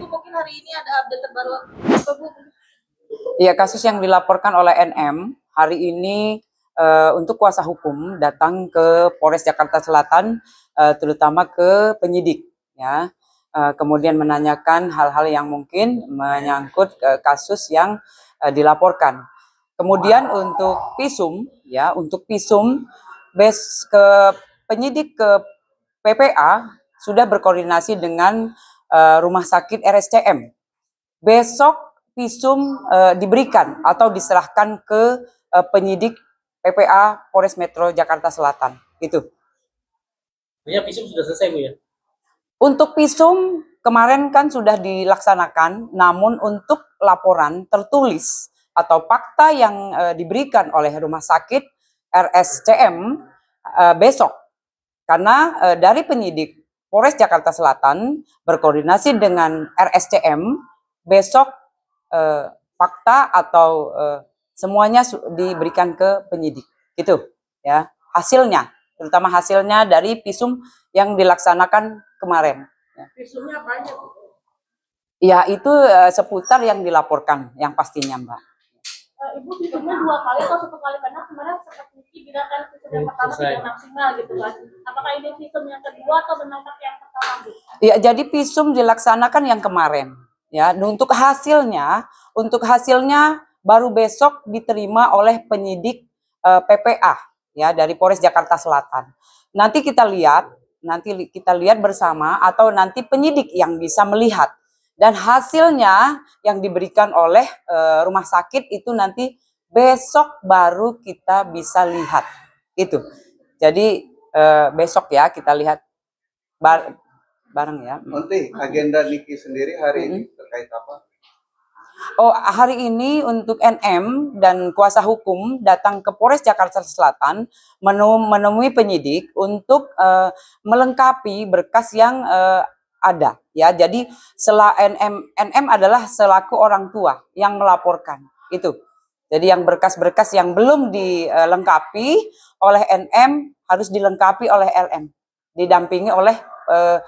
mungkin hari ini ada update terbaru Iya, kasus yang dilaporkan oleh NM hari ini uh, untuk kuasa hukum datang ke Polres Jakarta Selatan uh, terutama ke penyidik ya. Uh, kemudian menanyakan hal-hal yang mungkin menyangkut uh, kasus yang uh, dilaporkan. Kemudian untuk visum ya, untuk visum bes ke penyidik ke PPA sudah berkoordinasi dengan Eh, rumah sakit RSCM. Besok visum uh, diberikan atau diserahkan ke uh, penyidik PPA Polres Metro Jakarta Selatan. Itu. Ya, visum sudah selesai, Bu ya. Untuk visum kemarin kan sudah dilaksanakan, namun untuk laporan tertulis atau fakta yang e, diberikan oleh rumah sakit RSCM e, besok. Karena e, dari penyidik Polres Jakarta Selatan berkoordinasi dengan RSCM besok eh, fakta atau eh, semuanya diberikan ke penyidik. Gitu ya. Hasilnya, terutama hasilnya dari visum yang dilaksanakan kemarin. ya. Visumnya banyak. Ya, itu eh, seputar yang dilaporkan yang pastinya, Mbak. Eh, ibu sistemnya dua kali atau satu kali karena kemarin sempat Niki bilang kan sistem yang eh, pertama tidak maksimal gitu kan. Eh. Apakah ini visum yang kedua atau benar yang pertama bu? Ya jadi visum dilaksanakan yang kemarin. Ya, untuk hasilnya, untuk hasilnya baru besok diterima oleh penyidik eh, PPA ya dari Polres Jakarta Selatan. Nanti kita lihat, nanti kita lihat bersama atau nanti penyidik yang bisa melihat dan hasilnya yang diberikan oleh e, rumah sakit itu nanti besok baru kita bisa lihat. Itu. Jadi e, besok ya kita lihat bar bareng ya. Nanti agenda Niki sendiri hari ini terkait apa? Oh, hari ini untuk NM dan kuasa hukum datang ke Polres Jakarta Selatan menemui penyidik untuk uh, melengkapi berkas yang uh, ada ya. Jadi sela NM NM adalah selaku orang tua yang melaporkan itu. Jadi yang berkas-berkas yang belum dilengkapi oleh NM harus dilengkapi oleh LM, didampingi oleh uh,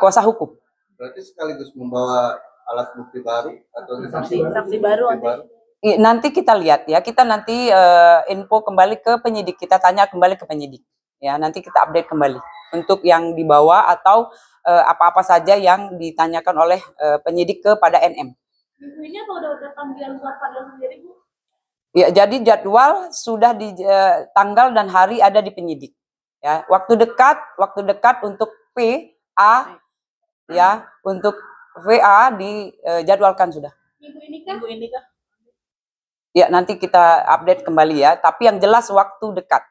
kuasa hukum. Berarti sekaligus membawa alat bukti baru atau saksi, saksi baru, Saksi baru. Nanti kita lihat ya, kita nanti uh, info kembali ke penyidik, kita tanya kembali ke penyidik ya nanti kita update kembali untuk yang dibawa atau Eh, apa-apa saja yang ditanyakan oleh eh, penyidik kepada NM. ini ada panggilan buat sendiri, Bu? Ya, jadi jadwal sudah di eh, tanggal dan hari ada di penyidik. Ya, waktu dekat, waktu dekat untuk PA A, ya, untuk VA dijadwalkan eh, sudah. ibu ini kan? ibu ini kan? Ya, nanti kita update kembali ya. Tapi yang jelas waktu dekat.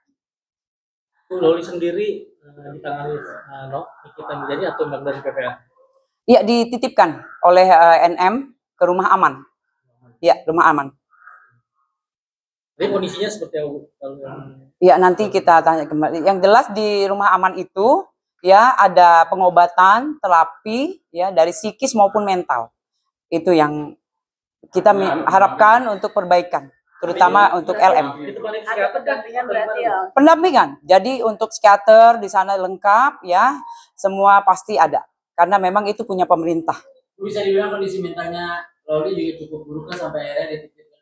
Loli sendiri eh, di tangan uh, eh, no, kita menjadi atau bank dari PPN? Iya dititipkan oleh uh, eh, NM ke rumah aman. Iya rumah aman. Jadi kondisinya seperti apa? Iya nanti kita tanya kembali. Yang jelas di rumah aman itu ya ada pengobatan, terapi ya dari psikis maupun mental. Itu yang kita harapkan untuk perbaikan terutama Amin. Iya. untuk iya. LM. Ada pendampingan kan, ya? Pendampingan. Jadi untuk skater di sana lengkap ya, semua pasti ada karena memang itu punya pemerintah. Bisa dibilang kondisi mentalnya Loli juga cukup buruk kan, sampai akhirnya dititipkan.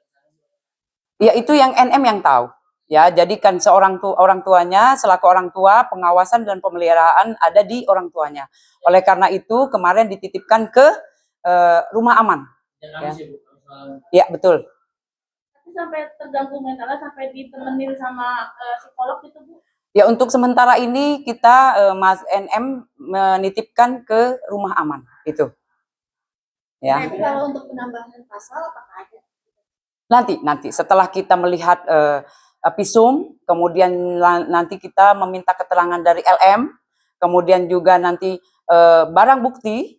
Ya itu yang NM yang tahu. Ya, jadi kan seorang tu, orang tuanya selaku orang tua pengawasan dan pemeliharaan ada di orang tuanya. Oleh karena itu kemarin dititipkan ke uh, rumah aman. Ya, ya. ya betul sampai terganggu mentalnya sampai ditemenin sama uh, psikolog itu bu? Ya untuk sementara ini kita uh, Mas NM menitipkan ke rumah aman itu. Ya. Nanti kalau untuk penambahan pasal apakah ada? Nanti nanti setelah kita melihat uh, eh, visum, kemudian nanti kita meminta keterangan dari LM, kemudian juga nanti e, barang bukti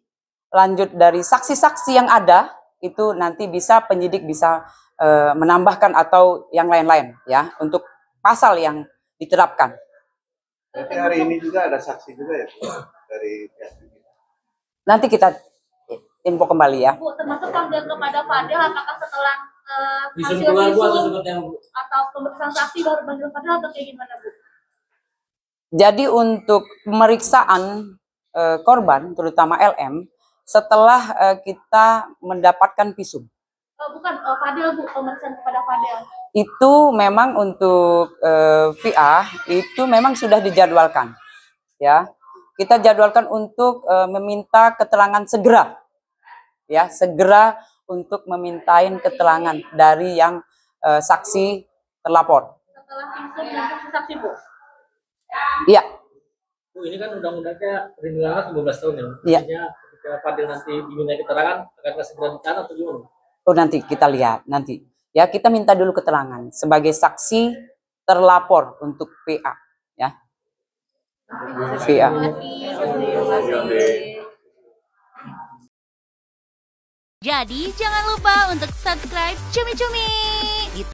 lanjut dari saksi-saksi yang ada itu nanti bisa penyidik bisa uh, menambahkan atau yang lain-lain ya untuk pasal yang diterapkan. Tapi hari ini juga ada saksi juga ya dari pihak Nanti kita info kembali ya. Bu, termasuk panggilan kepada Fadil apakah setelah uh, hasil visum atau, atau pemeriksaan saksi baru panggil Fadil atau kayak gimana Bu? Jadi untuk pemeriksaan uh, korban terutama LM setelah uh, kita mendapatkan visum. Oh, bukan oh, eh, Fadel Bu, pemeriksaan kepada Fadel. Itu memang untuk uh, eh, VA itu memang sudah dijadwalkan. Ya. Kita jadwalkan untuk uh, meminta keterangan segera. Ya, segera untuk memintain keterangan dari yang uh, saksi terlapor. Setelah visum dan saksi Bu. Iya. Bu, ini kan undang-undangnya perlindungan anak 12 tahun ya. Iya. Ketika Fadil nanti diminta keterangan akan segera ditahan atau gimana? Oh nanti kita lihat nanti. Ya kita minta dulu keterangan sebagai saksi terlapor untuk PA ya. PA. Jadi jangan lupa untuk subscribe Cumi Cumi.